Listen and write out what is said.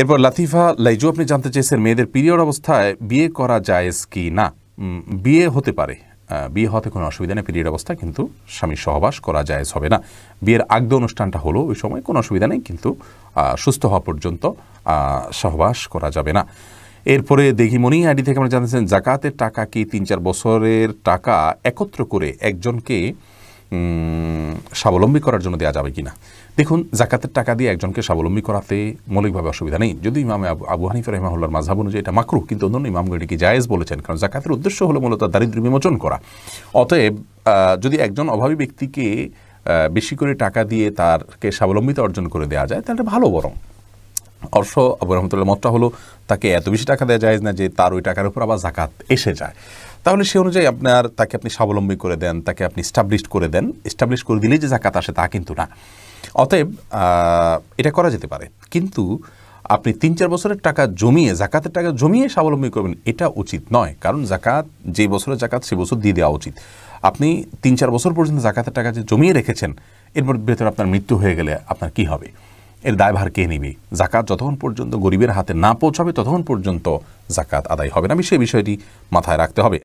এরপর লাতিফা লাইজু আপনি জানতে চেয়েছেন মেয়েদের পিরিয়ড অবস্থায় বিয়ে করা জায়েজ কি না বিয়ে হতে পারে বিয়ে হতে কোনো অসুবিধা নেই পিরিয়ড অবস্থায় কিন্তু স্বামী সহবাস করা জায়েজ হবে না বিয়ের আগে অনুষ্ঠানটা হলো ওই সময় কোনো অসুবিধা নেই কিন্তু সুস্থ হওয়া পর্যন্ত সহবাস করা যাবে না এরপরে দেখি আইডি থেকে আমরা জানতেছেন জাকাতের টাকা কি তিন চার বছরের টাকা একত্র করে একজনকে স্বাবলম্বী করার জন্য দেওয়া যাবে কি না দেখুন জাকাতের টাকা দিয়ে একজনকে স্বাবলম্বী করাতে মৌলিকভাবে অসুবিধা নেই যদি ইমাম আবু হানিফ রহমাহুল্লার মাঝাব অনুযায়ী এটা মাকরু কিন্তু অন্য ইমাম ইমামগুলিকে জায়েজ বলেছেন কারণ জাকাতের উদ্দেশ্য হলো মূলত দারিদ্র বিমোচন করা অতএব যদি একজন অভাবী ব্যক্তিকে বেশি করে টাকা দিয়ে তারকে স্বাবলম্বিতা অর্জন করে দেওয়া যায় তাহলে ভালো বরং অর্শ আবু রহমতুল্লাহ মতটা হলো তাকে এত বেশি টাকা দেওয়া যায় না যে তার ওই টাকার উপর আবার জাকাত এসে যায় তাহলে সে অনুযায়ী আপনার তাকে আপনি স্বাবলম্বী করে দেন তাকে আপনি স্টাবলিশ করে দেন স্টাবলিশ করে দিলেই যে জাকাত আসে তা কিন্তু না অতএব এটা করা যেতে পারে কিন্তু আপনি তিন চার বছরের টাকা জমিয়ে জাকাতের টাকা জমিয়ে স্বাবলম্বী করবেন এটা উচিত নয় কারণ জাকাত যে বছরের জাকাত সে বছর দিয়ে দেওয়া উচিত আপনি তিন চার বছর পর্যন্ত জাকাতের টাকা যে জমিয়ে রেখেছেন এরপর ভেতরে আপনার মৃত্যু হয়ে গেলে আপনার কি হবে এর দায়ভার কে নিবে জাকাত যতক্ষণ পর্যন্ত গরিবের হাতে না পৌঁছাবে ততক্ষণ পর্যন্ত জাকাত আদায় হবে না আমি সেই বিষয়টি মাথায় রাখতে হবে